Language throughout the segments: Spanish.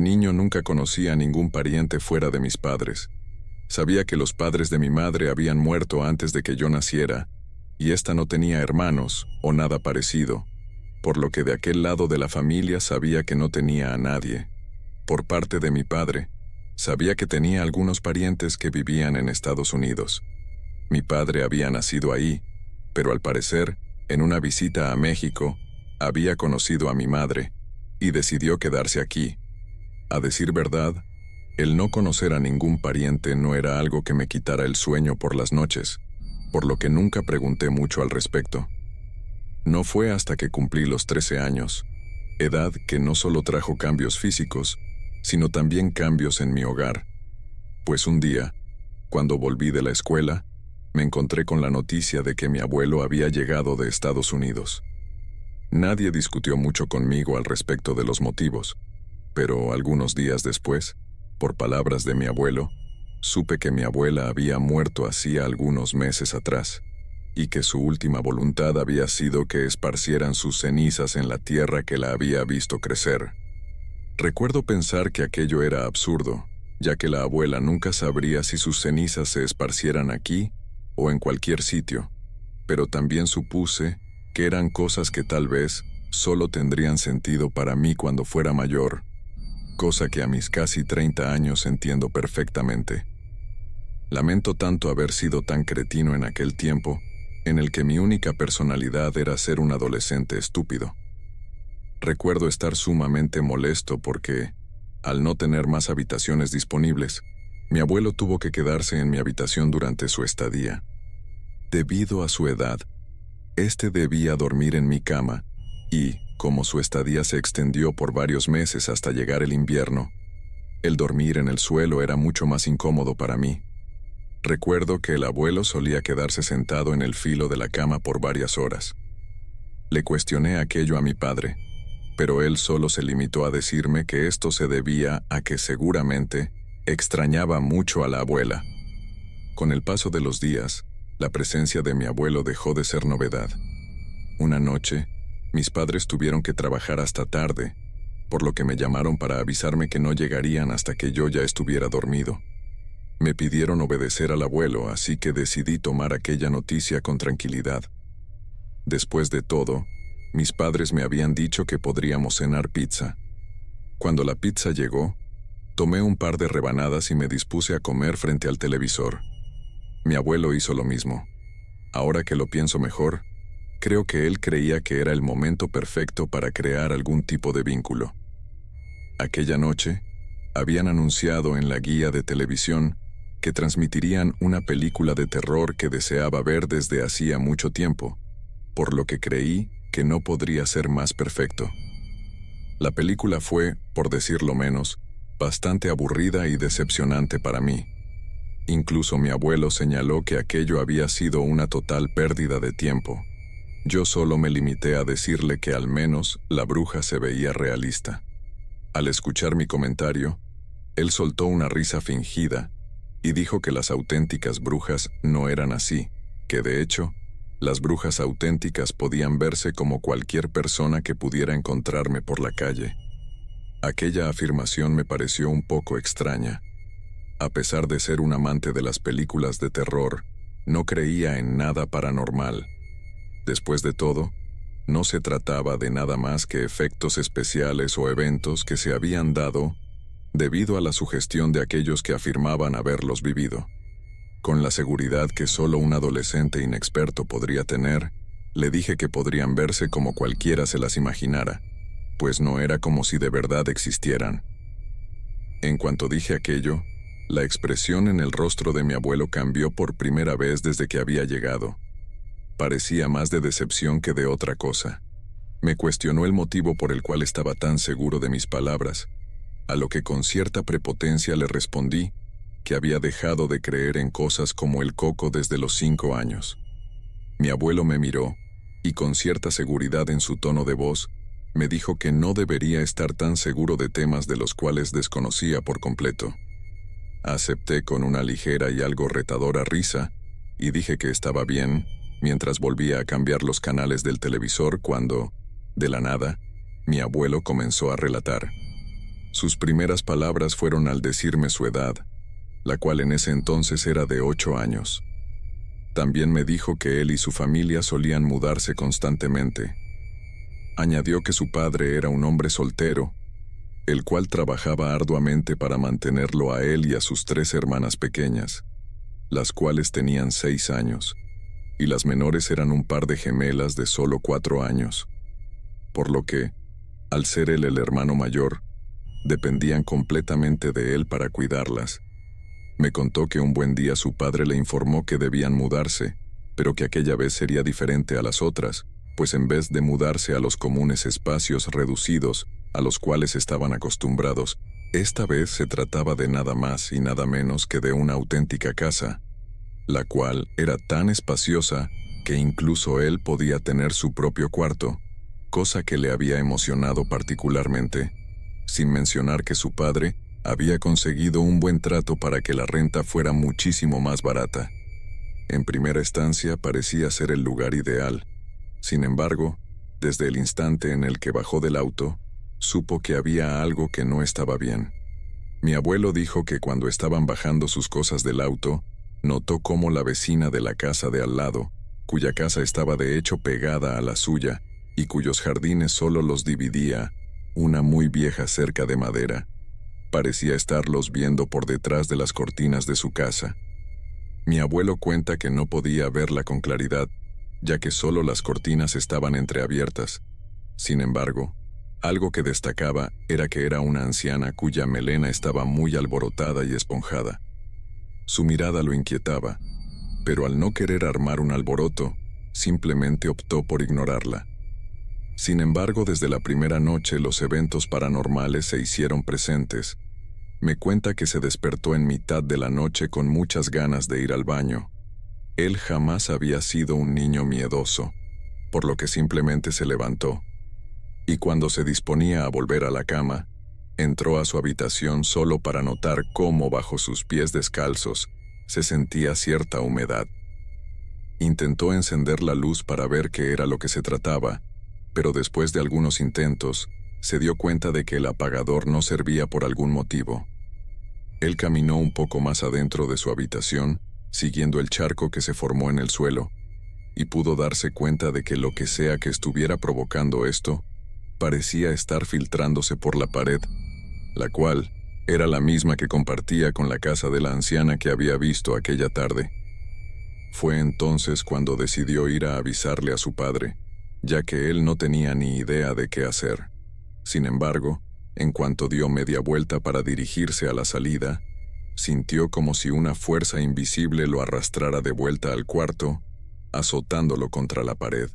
niño nunca conocí a ningún pariente fuera de mis padres. Sabía que los padres de mi madre habían muerto antes de que yo naciera, y ésta no tenía hermanos o nada parecido, por lo que de aquel lado de la familia sabía que no tenía a nadie. Por parte de mi padre, sabía que tenía algunos parientes que vivían en Estados Unidos. Mi padre había nacido ahí, pero al parecer, en una visita a México, había conocido a mi madre, y decidió quedarse aquí, a decir verdad, el no conocer a ningún pariente no era algo que me quitara el sueño por las noches, por lo que nunca pregunté mucho al respecto. No fue hasta que cumplí los 13 años, edad que no solo trajo cambios físicos, sino también cambios en mi hogar, pues un día, cuando volví de la escuela, me encontré con la noticia de que mi abuelo había llegado de Estados Unidos. Nadie discutió mucho conmigo al respecto de los motivos, pero algunos días después, por palabras de mi abuelo, supe que mi abuela había muerto hacía algunos meses atrás y que su última voluntad había sido que esparcieran sus cenizas en la tierra que la había visto crecer. Recuerdo pensar que aquello era absurdo, ya que la abuela nunca sabría si sus cenizas se esparcieran aquí o en cualquier sitio, pero también supuse que eran cosas que tal vez solo tendrían sentido para mí cuando fuera mayor cosa que a mis casi 30 años entiendo perfectamente. Lamento tanto haber sido tan cretino en aquel tiempo, en el que mi única personalidad era ser un adolescente estúpido. Recuerdo estar sumamente molesto porque, al no tener más habitaciones disponibles, mi abuelo tuvo que quedarse en mi habitación durante su estadía. Debido a su edad, este debía dormir en mi cama y, como su estadía se extendió por varios meses hasta llegar el invierno, el dormir en el suelo era mucho más incómodo para mí. Recuerdo que el abuelo solía quedarse sentado en el filo de la cama por varias horas. Le cuestioné aquello a mi padre, pero él solo se limitó a decirme que esto se debía a que seguramente extrañaba mucho a la abuela. Con el paso de los días, la presencia de mi abuelo dejó de ser novedad. Una noche, mis padres tuvieron que trabajar hasta tarde, por lo que me llamaron para avisarme que no llegarían hasta que yo ya estuviera dormido. Me pidieron obedecer al abuelo, así que decidí tomar aquella noticia con tranquilidad. Después de todo, mis padres me habían dicho que podríamos cenar pizza. Cuando la pizza llegó, tomé un par de rebanadas y me dispuse a comer frente al televisor. Mi abuelo hizo lo mismo. Ahora que lo pienso mejor, Creo que él creía que era el momento perfecto para crear algún tipo de vínculo. Aquella noche, habían anunciado en la guía de televisión que transmitirían una película de terror que deseaba ver desde hacía mucho tiempo, por lo que creí que no podría ser más perfecto. La película fue, por decirlo menos, bastante aburrida y decepcionante para mí. Incluso mi abuelo señaló que aquello había sido una total pérdida de tiempo. Yo solo me limité a decirle que al menos la bruja se veía realista. Al escuchar mi comentario, él soltó una risa fingida y dijo que las auténticas brujas no eran así, que de hecho, las brujas auténticas podían verse como cualquier persona que pudiera encontrarme por la calle. Aquella afirmación me pareció un poco extraña. A pesar de ser un amante de las películas de terror, no creía en nada paranormal Después de todo, no se trataba de nada más que efectos especiales o eventos que se habían dado debido a la sugestión de aquellos que afirmaban haberlos vivido. Con la seguridad que solo un adolescente inexperto podría tener, le dije que podrían verse como cualquiera se las imaginara, pues no era como si de verdad existieran. En cuanto dije aquello, la expresión en el rostro de mi abuelo cambió por primera vez desde que había llegado. Parecía más de decepción que de otra cosa. Me cuestionó el motivo por el cual estaba tan seguro de mis palabras, a lo que con cierta prepotencia le respondí que había dejado de creer en cosas como el coco desde los cinco años. Mi abuelo me miró, y con cierta seguridad en su tono de voz, me dijo que no debería estar tan seguro de temas de los cuales desconocía por completo. Acepté con una ligera y algo retadora risa, y dije que estaba bien, mientras volvía a cambiar los canales del televisor cuando, de la nada, mi abuelo comenzó a relatar. Sus primeras palabras fueron al decirme su edad, la cual en ese entonces era de ocho años. También me dijo que él y su familia solían mudarse constantemente. Añadió que su padre era un hombre soltero, el cual trabajaba arduamente para mantenerlo a él y a sus tres hermanas pequeñas, las cuales tenían seis años y las menores eran un par de gemelas de solo cuatro años, por lo que, al ser él el hermano mayor, dependían completamente de él para cuidarlas. Me contó que un buen día su padre le informó que debían mudarse, pero que aquella vez sería diferente a las otras, pues en vez de mudarse a los comunes espacios reducidos a los cuales estaban acostumbrados, esta vez se trataba de nada más y nada menos que de una auténtica casa, la cual era tan espaciosa que incluso él podía tener su propio cuarto, cosa que le había emocionado particularmente, sin mencionar que su padre había conseguido un buen trato para que la renta fuera muchísimo más barata. En primera instancia parecía ser el lugar ideal. Sin embargo, desde el instante en el que bajó del auto, supo que había algo que no estaba bien. Mi abuelo dijo que cuando estaban bajando sus cosas del auto, notó cómo la vecina de la casa de al lado, cuya casa estaba de hecho pegada a la suya y cuyos jardines solo los dividía una muy vieja cerca de madera, parecía estarlos viendo por detrás de las cortinas de su casa. Mi abuelo cuenta que no podía verla con claridad, ya que solo las cortinas estaban entreabiertas. Sin embargo, algo que destacaba era que era una anciana cuya melena estaba muy alborotada y esponjada. Su mirada lo inquietaba, pero al no querer armar un alboroto, simplemente optó por ignorarla. Sin embargo, desde la primera noche los eventos paranormales se hicieron presentes. Me cuenta que se despertó en mitad de la noche con muchas ganas de ir al baño. Él jamás había sido un niño miedoso, por lo que simplemente se levantó. Y cuando se disponía a volver a la cama, Entró a su habitación solo para notar cómo bajo sus pies descalzos se sentía cierta humedad. Intentó encender la luz para ver qué era lo que se trataba, pero después de algunos intentos, se dio cuenta de que el apagador no servía por algún motivo. Él caminó un poco más adentro de su habitación, siguiendo el charco que se formó en el suelo, y pudo darse cuenta de que lo que sea que estuviera provocando esto, parecía estar filtrándose por la pared la cual era la misma que compartía con la casa de la anciana que había visto aquella tarde. Fue entonces cuando decidió ir a avisarle a su padre, ya que él no tenía ni idea de qué hacer. Sin embargo, en cuanto dio media vuelta para dirigirse a la salida, sintió como si una fuerza invisible lo arrastrara de vuelta al cuarto, azotándolo contra la pared.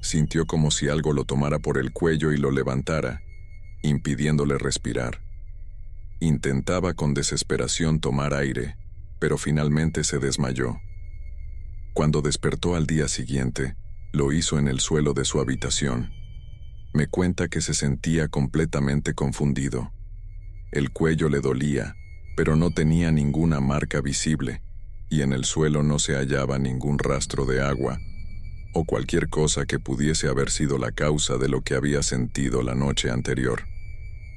Sintió como si algo lo tomara por el cuello y lo levantara, impidiéndole respirar. Intentaba con desesperación tomar aire, pero finalmente se desmayó. Cuando despertó al día siguiente, lo hizo en el suelo de su habitación. Me cuenta que se sentía completamente confundido. El cuello le dolía, pero no tenía ninguna marca visible, y en el suelo no se hallaba ningún rastro de agua, o cualquier cosa que pudiese haber sido la causa de lo que había sentido la noche anterior.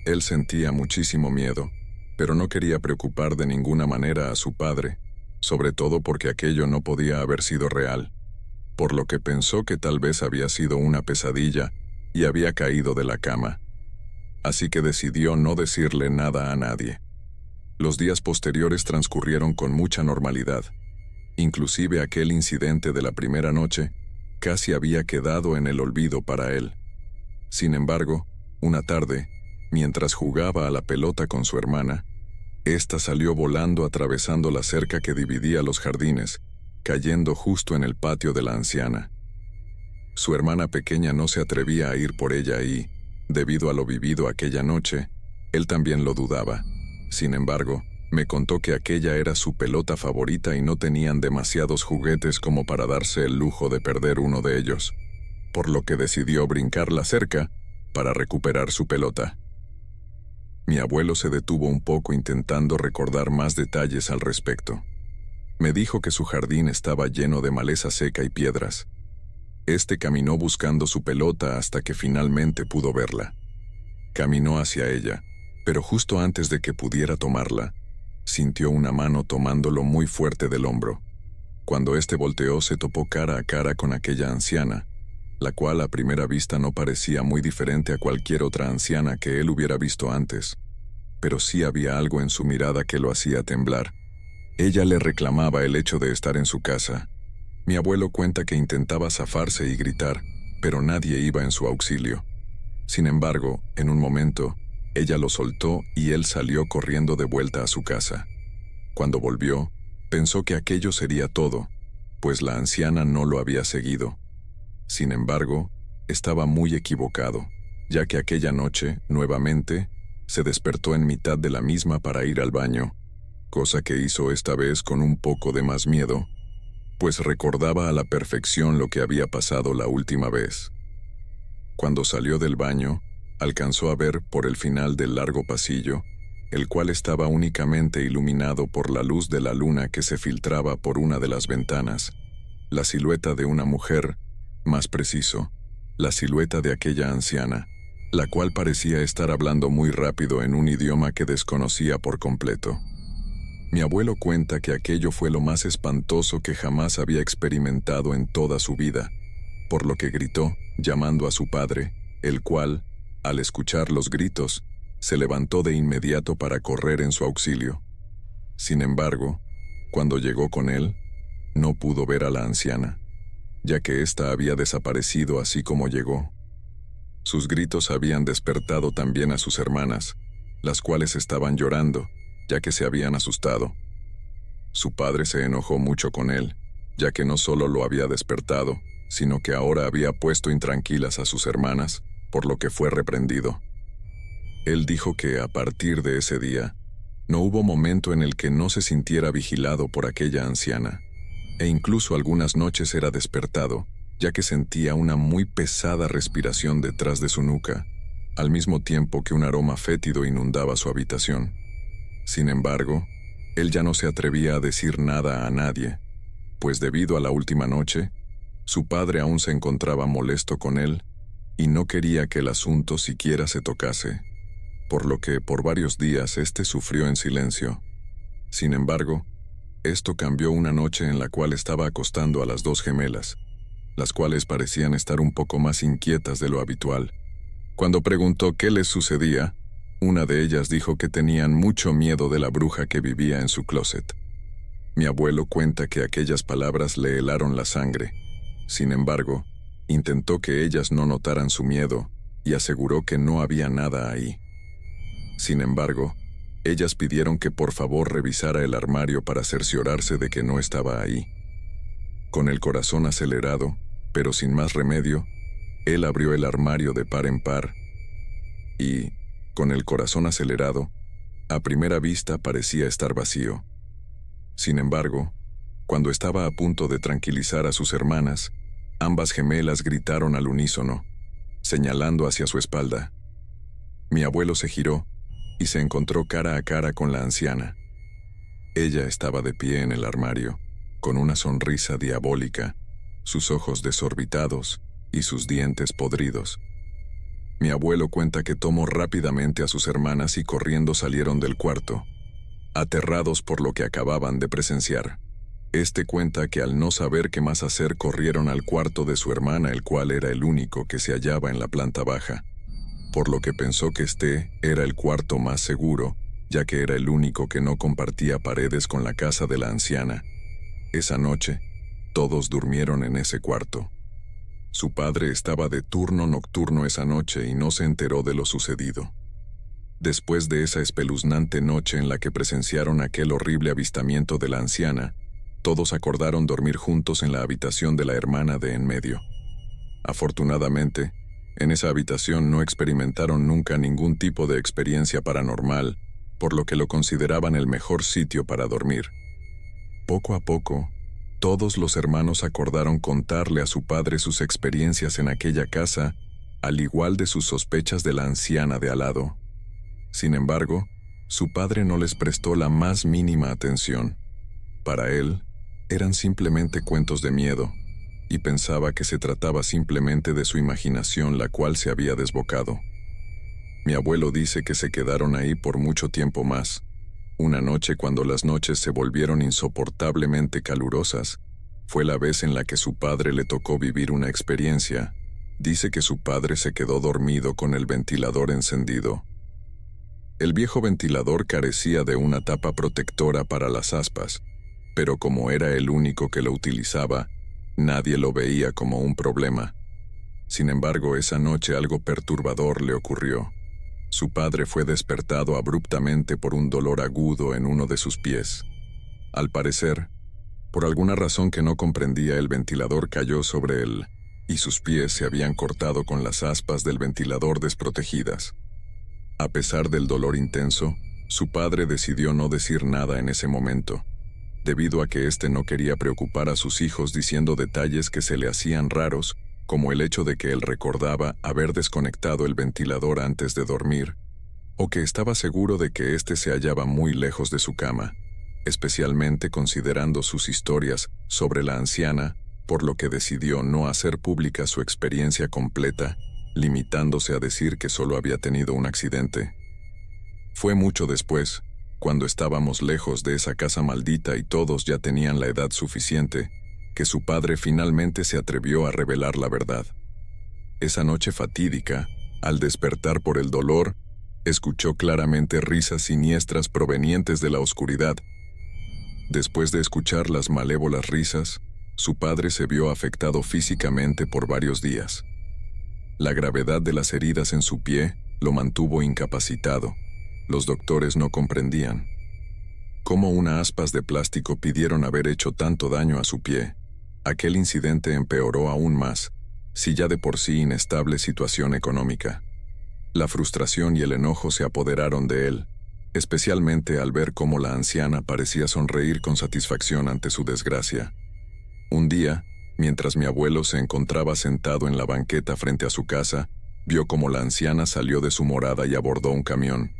Él sentía muchísimo miedo, pero no quería preocupar de ninguna manera a su padre, sobre todo porque aquello no podía haber sido real, por lo que pensó que tal vez había sido una pesadilla y había caído de la cama. Así que decidió no decirle nada a nadie. Los días posteriores transcurrieron con mucha normalidad. Inclusive aquel incidente de la primera noche casi había quedado en el olvido para él. Sin embargo, una tarde, Mientras jugaba a la pelota con su hermana, esta salió volando atravesando la cerca que dividía los jardines, cayendo justo en el patio de la anciana. Su hermana pequeña no se atrevía a ir por ella y, debido a lo vivido aquella noche, él también lo dudaba. Sin embargo, me contó que aquella era su pelota favorita y no tenían demasiados juguetes como para darse el lujo de perder uno de ellos, por lo que decidió brincar la cerca para recuperar su pelota. Mi abuelo se detuvo un poco intentando recordar más detalles al respecto. Me dijo que su jardín estaba lleno de maleza seca y piedras. Este caminó buscando su pelota hasta que finalmente pudo verla. Caminó hacia ella, pero justo antes de que pudiera tomarla, sintió una mano tomándolo muy fuerte del hombro. Cuando este volteó se topó cara a cara con aquella anciana, la cual a primera vista no parecía muy diferente a cualquier otra anciana que él hubiera visto antes, pero sí había algo en su mirada que lo hacía temblar. Ella le reclamaba el hecho de estar en su casa. Mi abuelo cuenta que intentaba zafarse y gritar, pero nadie iba en su auxilio. Sin embargo, en un momento, ella lo soltó y él salió corriendo de vuelta a su casa. Cuando volvió, pensó que aquello sería todo, pues la anciana no lo había seguido sin embargo, estaba muy equivocado, ya que aquella noche, nuevamente, se despertó en mitad de la misma para ir al baño, cosa que hizo esta vez con un poco de más miedo, pues recordaba a la perfección lo que había pasado la última vez. Cuando salió del baño, alcanzó a ver por el final del largo pasillo, el cual estaba únicamente iluminado por la luz de la luna que se filtraba por una de las ventanas, la silueta de una mujer más preciso, la silueta de aquella anciana, la cual parecía estar hablando muy rápido en un idioma que desconocía por completo. Mi abuelo cuenta que aquello fue lo más espantoso que jamás había experimentado en toda su vida, por lo que gritó, llamando a su padre, el cual, al escuchar los gritos, se levantó de inmediato para correr en su auxilio. Sin embargo, cuando llegó con él, no pudo ver a la anciana ya que ésta había desaparecido así como llegó. Sus gritos habían despertado también a sus hermanas, las cuales estaban llorando, ya que se habían asustado. Su padre se enojó mucho con él, ya que no solo lo había despertado, sino que ahora había puesto intranquilas a sus hermanas, por lo que fue reprendido. Él dijo que a partir de ese día, no hubo momento en el que no se sintiera vigilado por aquella anciana e incluso algunas noches era despertado, ya que sentía una muy pesada respiración detrás de su nuca, al mismo tiempo que un aroma fétido inundaba su habitación. Sin embargo, él ya no se atrevía a decir nada a nadie, pues debido a la última noche, su padre aún se encontraba molesto con él y no quería que el asunto siquiera se tocase, por lo que por varios días éste sufrió en silencio. Sin embargo, esto cambió una noche en la cual estaba acostando a las dos gemelas, las cuales parecían estar un poco más inquietas de lo habitual. Cuando preguntó qué les sucedía, una de ellas dijo que tenían mucho miedo de la bruja que vivía en su closet. Mi abuelo cuenta que aquellas palabras le helaron la sangre. Sin embargo, intentó que ellas no notaran su miedo y aseguró que no había nada ahí. Sin embargo, ellas pidieron que por favor revisara el armario para cerciorarse de que no estaba ahí. Con el corazón acelerado, pero sin más remedio, él abrió el armario de par en par y, con el corazón acelerado, a primera vista parecía estar vacío. Sin embargo, cuando estaba a punto de tranquilizar a sus hermanas, ambas gemelas gritaron al unísono, señalando hacia su espalda. Mi abuelo se giró y se encontró cara a cara con la anciana. Ella estaba de pie en el armario, con una sonrisa diabólica, sus ojos desorbitados y sus dientes podridos. Mi abuelo cuenta que tomó rápidamente a sus hermanas y corriendo salieron del cuarto, aterrados por lo que acababan de presenciar. Este cuenta que al no saber qué más hacer corrieron al cuarto de su hermana, el cual era el único que se hallaba en la planta baja por lo que pensó que este era el cuarto más seguro, ya que era el único que no compartía paredes con la casa de la anciana. Esa noche, todos durmieron en ese cuarto. Su padre estaba de turno nocturno esa noche y no se enteró de lo sucedido. Después de esa espeluznante noche en la que presenciaron aquel horrible avistamiento de la anciana, todos acordaron dormir juntos en la habitación de la hermana de en medio. Afortunadamente, en esa habitación no experimentaron nunca ningún tipo de experiencia paranormal, por lo que lo consideraban el mejor sitio para dormir. Poco a poco, todos los hermanos acordaron contarle a su padre sus experiencias en aquella casa, al igual de sus sospechas de la anciana de al lado. Sin embargo, su padre no les prestó la más mínima atención. Para él, eran simplemente cuentos de miedo y pensaba que se trataba simplemente de su imaginación la cual se había desbocado. Mi abuelo dice que se quedaron ahí por mucho tiempo más. Una noche cuando las noches se volvieron insoportablemente calurosas, fue la vez en la que su padre le tocó vivir una experiencia. Dice que su padre se quedó dormido con el ventilador encendido. El viejo ventilador carecía de una tapa protectora para las aspas, pero como era el único que lo utilizaba, Nadie lo veía como un problema. Sin embargo, esa noche algo perturbador le ocurrió. Su padre fue despertado abruptamente por un dolor agudo en uno de sus pies. Al parecer, por alguna razón que no comprendía, el ventilador cayó sobre él, y sus pies se habían cortado con las aspas del ventilador desprotegidas. A pesar del dolor intenso, su padre decidió no decir nada en ese momento debido a que este no quería preocupar a sus hijos diciendo detalles que se le hacían raros, como el hecho de que él recordaba haber desconectado el ventilador antes de dormir, o que estaba seguro de que éste se hallaba muy lejos de su cama, especialmente considerando sus historias sobre la anciana, por lo que decidió no hacer pública su experiencia completa, limitándose a decir que solo había tenido un accidente. Fue mucho después, cuando estábamos lejos de esa casa maldita y todos ya tenían la edad suficiente, que su padre finalmente se atrevió a revelar la verdad. Esa noche fatídica, al despertar por el dolor, escuchó claramente risas siniestras provenientes de la oscuridad. Después de escuchar las malévolas risas, su padre se vio afectado físicamente por varios días. La gravedad de las heridas en su pie lo mantuvo incapacitado, los doctores no comprendían cómo una aspas de plástico pidieron haber hecho tanto daño a su pie. Aquel incidente empeoró aún más, si ya de por sí inestable situación económica. La frustración y el enojo se apoderaron de él, especialmente al ver cómo la anciana parecía sonreír con satisfacción ante su desgracia. Un día, mientras mi abuelo se encontraba sentado en la banqueta frente a su casa, vio cómo la anciana salió de su morada y abordó un camión.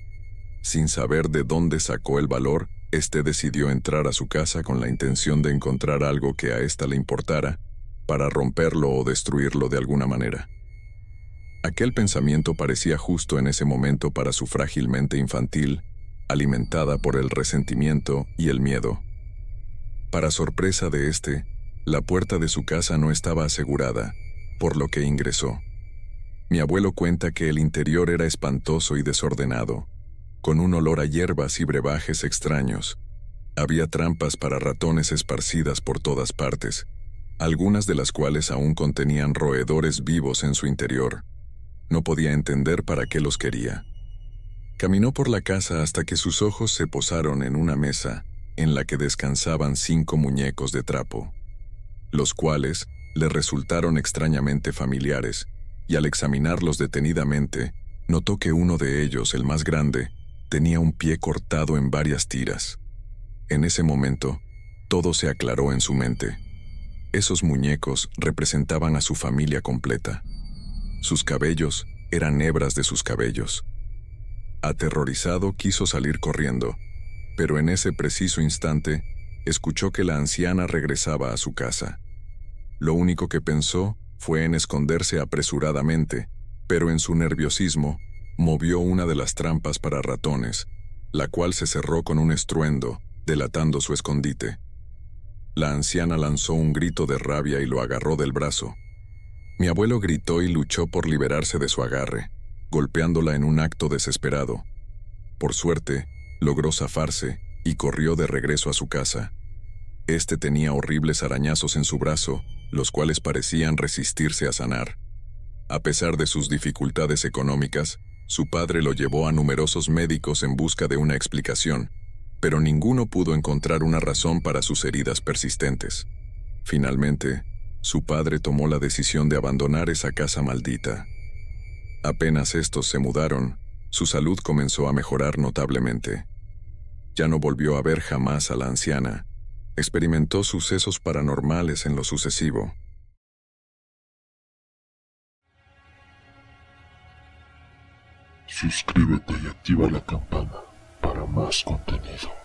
Sin saber de dónde sacó el valor, este decidió entrar a su casa con la intención de encontrar algo que a ésta le importara, para romperlo o destruirlo de alguna manera. Aquel pensamiento parecía justo en ese momento para su frágil mente infantil, alimentada por el resentimiento y el miedo. Para sorpresa de este, la puerta de su casa no estaba asegurada, por lo que ingresó. Mi abuelo cuenta que el interior era espantoso y desordenado, con un olor a hierbas y brebajes extraños. Había trampas para ratones esparcidas por todas partes, algunas de las cuales aún contenían roedores vivos en su interior. No podía entender para qué los quería. Caminó por la casa hasta que sus ojos se posaron en una mesa en la que descansaban cinco muñecos de trapo, los cuales le resultaron extrañamente familiares, y al examinarlos detenidamente, notó que uno de ellos, el más grande, tenía un pie cortado en varias tiras. En ese momento, todo se aclaró en su mente. Esos muñecos representaban a su familia completa. Sus cabellos eran hebras de sus cabellos. Aterrorizado quiso salir corriendo, pero en ese preciso instante escuchó que la anciana regresaba a su casa. Lo único que pensó fue en esconderse apresuradamente, pero en su nerviosismo movió una de las trampas para ratones, la cual se cerró con un estruendo, delatando su escondite. La anciana lanzó un grito de rabia y lo agarró del brazo. Mi abuelo gritó y luchó por liberarse de su agarre, golpeándola en un acto desesperado. Por suerte, logró zafarse y corrió de regreso a su casa. Este tenía horribles arañazos en su brazo, los cuales parecían resistirse a sanar. A pesar de sus dificultades económicas, su padre lo llevó a numerosos médicos en busca de una explicación, pero ninguno pudo encontrar una razón para sus heridas persistentes. Finalmente, su padre tomó la decisión de abandonar esa casa maldita. Apenas estos se mudaron, su salud comenzó a mejorar notablemente. Ya no volvió a ver jamás a la anciana, experimentó sucesos paranormales en lo sucesivo, suscríbete y activa la campana para más contenido.